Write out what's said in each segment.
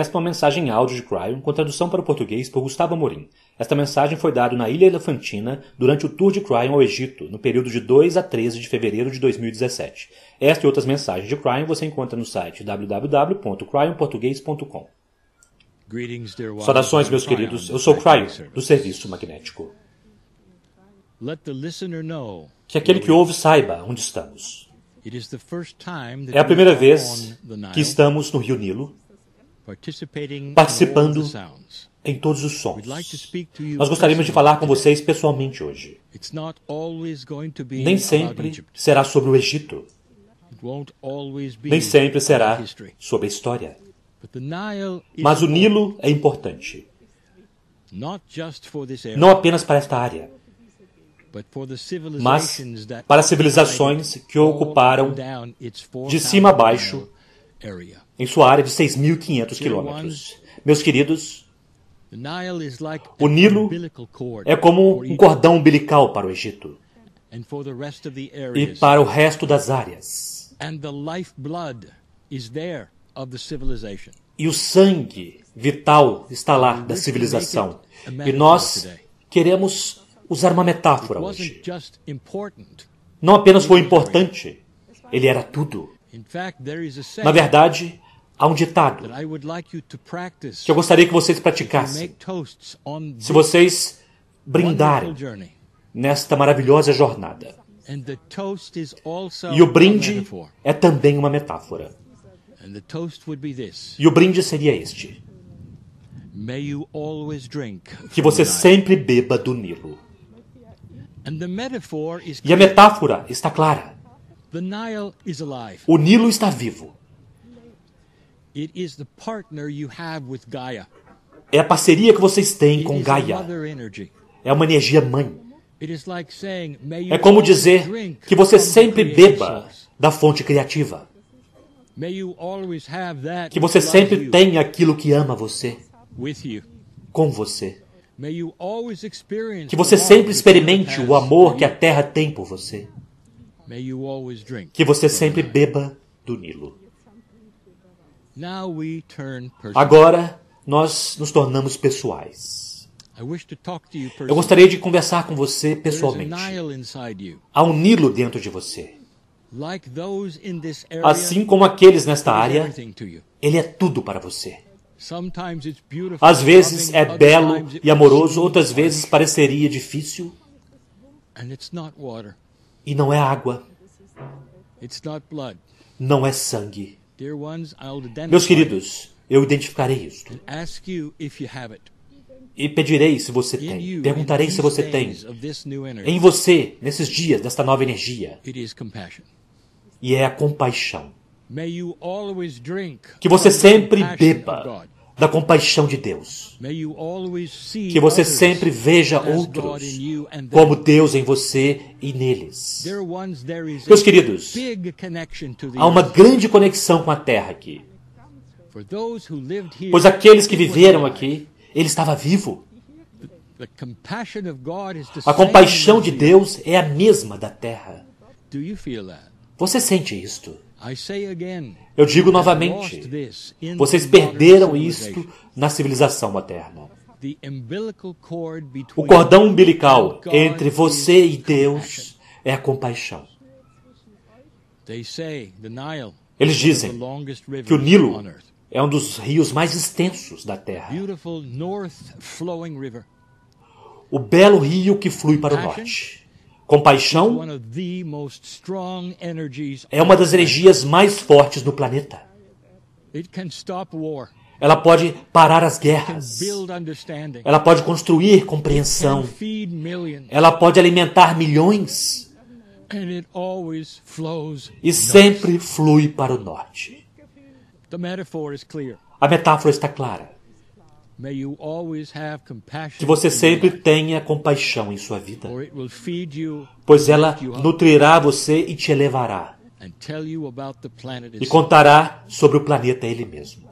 Esta é uma mensagem áudio de Cryon com tradução para o português por Gustavo Amorim. Esta mensagem foi dada na Ilha Elefantina durante o tour de Cryon ao Egito, no período de 2 a 13 de fevereiro de 2017. Esta e outras mensagens de Cryon você encontra no site www.cryonportuguês.com. Saudações, meus queridos. Eu sou Cryon, do Serviço Magnético. Que aquele que ouve saiba onde estamos. É a primeira vez que estamos no Rio Nilo participando em todos os sons. Nós gostaríamos de falar com vocês pessoalmente hoje. Nem sempre será sobre o Egito. Nem sempre será sobre a história. Mas o Nilo é importante. Não apenas para esta área, mas para as civilizações que ocuparam de cima a baixo em sua área de 6.500 quilômetros. Meus queridos, o Nilo é como um cordão umbilical para o Egito e para o resto das áreas. E o sangue vital está lá da civilização. E nós queremos usar uma metáfora hoje. Não apenas foi importante, ele era tudo. Na verdade, Há um ditado que eu gostaria que vocês praticassem. Se vocês brindarem nesta maravilhosa jornada. E o brinde é também uma metáfora. E o brinde seria este: que você sempre beba do Nilo. E a metáfora está clara. O Nilo está vivo. É a parceria que vocês têm com Gaia. É uma energia mãe. É como dizer que você sempre beba da fonte criativa. Que você sempre tenha aquilo que ama você com você. Que você sempre experimente o amor que a terra tem por você. Que você sempre beba do Nilo. Agora nós nos tornamos pessoais. Eu gostaria de conversar com você pessoalmente. Há um Nilo dentro de você. Assim como aqueles nesta área, ele é tudo para você. Às vezes é belo e amoroso, outras vezes pareceria difícil. E não é água. Não é sangue. Meus queridos, eu identificarei isto. E pedirei se você tem, perguntarei se você tem. Em você, nesses dias desta nova energia, e é a compaixão. Que você sempre beba da compaixão de Deus. Que você sempre veja outros como Deus em você e neles. Meus queridos, há uma grande conexão com a terra aqui. Pois aqueles que viveram aqui, ele estava vivo. A compaixão de Deus é a mesma da terra. Você sente isto? Eu digo novamente: vocês perderam isto na civilização moderna. O cordão umbilical entre você e Deus é a compaixão. Eles dizem que o Nilo é um dos rios mais extensos da Terra. O belo rio que flui para o norte. Compaixão é uma das energias mais fortes do planeta. Ela pode parar as guerras. Ela pode construir compreensão. Ela pode alimentar milhões. E sempre flui para o norte. A metáfora está clara que você sempre tenha compaixão em sua vida, pois ela nutrirá você e te elevará, e contará sobre o planeta ele mesmo.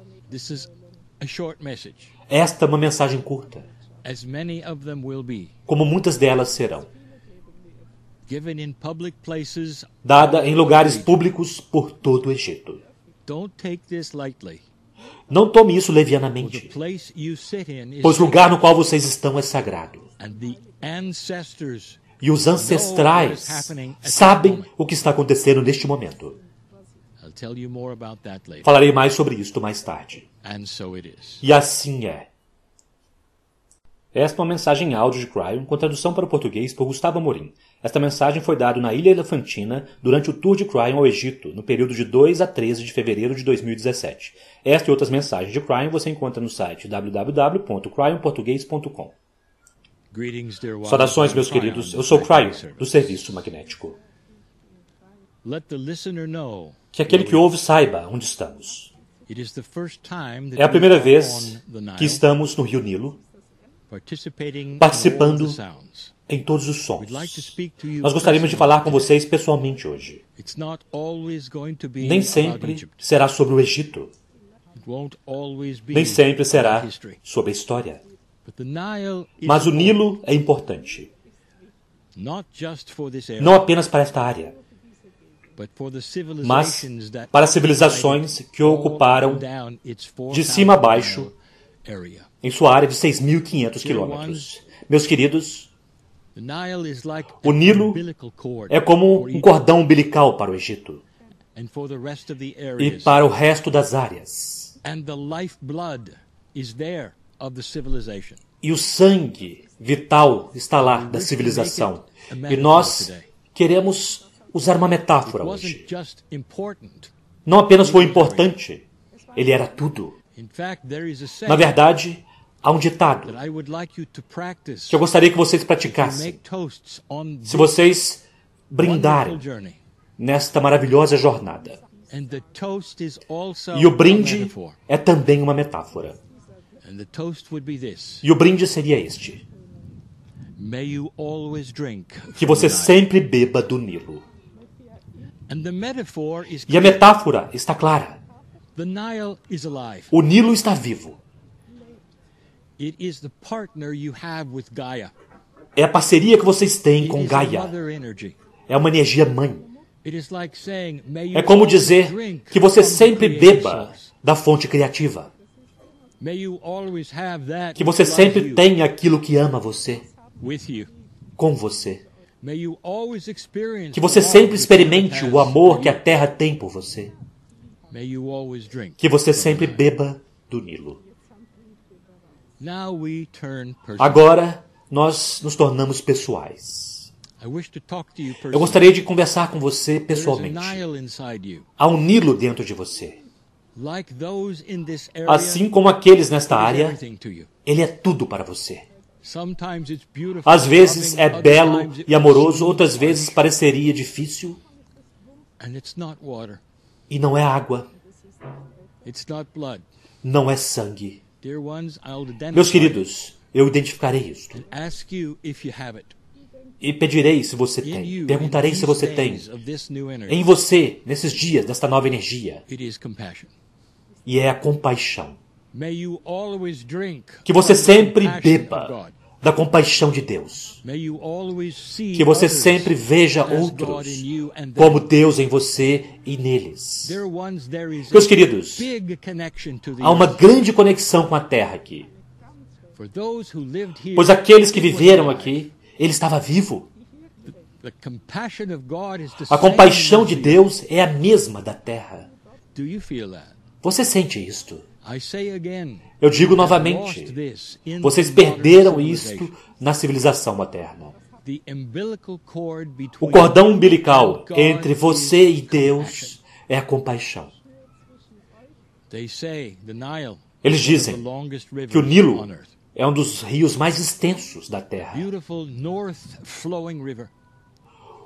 Esta é uma mensagem curta, como muitas delas serão. Dada em lugares públicos por todo o Egito. Não tome isso levianamente, pois o lugar no qual vocês estão é sagrado. E os ancestrais sabem o que está acontecendo neste momento. Falarei mais sobre isto mais tarde. E assim é. Esta é uma mensagem áudio de Cryon com tradução para o português por Gustavo Amorim. Esta mensagem foi dada na Ilha Elefantina durante o tour de Cryon ao Egito, no período de 2 a 13 de fevereiro de 2017. Esta e outras mensagens de Cryon você encontra no site www.cryonportuguês.com. Saudações, meus queridos. Eu sou Cryon, do Serviço Magnético. Que aquele que ouve saiba onde estamos. É a primeira vez que estamos no Rio Nilo participando em todos os sons. Nós gostaríamos de falar com vocês pessoalmente hoje. Nem sempre será sobre o Egito. Nem sempre será sobre a história. Mas o Nilo é importante. Não apenas para esta área, mas para civilizações que ocuparam de cima a baixo em sua área de 6.500 quilômetros. Meus queridos, o Nilo é como um cordão umbilical para o Egito e para o resto das áreas. E o sangue vital está lá da civilização. E nós queremos usar uma metáfora hoje. Não apenas foi importante, ele era tudo. Na verdade, há um ditado que eu gostaria que vocês praticassem. Se vocês brindarem nesta maravilhosa jornada. E o brinde é também uma metáfora. E o brinde seria este: que você sempre beba do Nilo. E a metáfora está clara. O Nilo está vivo. É a parceria que vocês têm com Gaia. É uma energia mãe. É como dizer que você sempre beba da fonte criativa. Que você sempre tenha aquilo que ama você com você. Que você sempre experimente o amor que a terra tem por você. Que você sempre beba do Nilo. Agora nós nos tornamos pessoais. Eu gostaria de conversar com você pessoalmente. Há um Nilo dentro de você. Assim como aqueles nesta área, ele é tudo para você. Às vezes é belo e amoroso, outras vezes pareceria difícil. E não é água. Não é sangue. Meus queridos, eu identificarei isto. E pedirei se você tem. Perguntarei se você tem. Em você, nesses dias desta nova energia. E é a compaixão. Que você sempre beba da compaixão de Deus. Que você sempre veja outros como Deus em você e neles. Meus queridos, há uma grande conexão com a terra aqui. Pois aqueles que viveram aqui, ele estava vivo. A compaixão de Deus é a mesma da terra. Você sente isto? Eu digo novamente: vocês perderam isto na civilização moderna. O cordão umbilical entre você e Deus é a compaixão. Eles dizem que o Nilo é um dos rios mais extensos da Terra.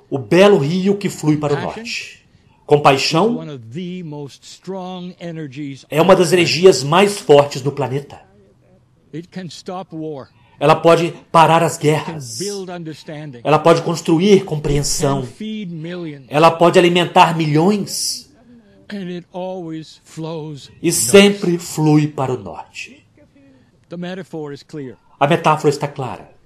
O belo rio que flui para o norte. Compaixão é uma das energias mais fortes do planeta. Ela pode parar as guerras. Ela pode construir compreensão. Ela pode alimentar milhões. E sempre flui para o norte. A metáfora está clara.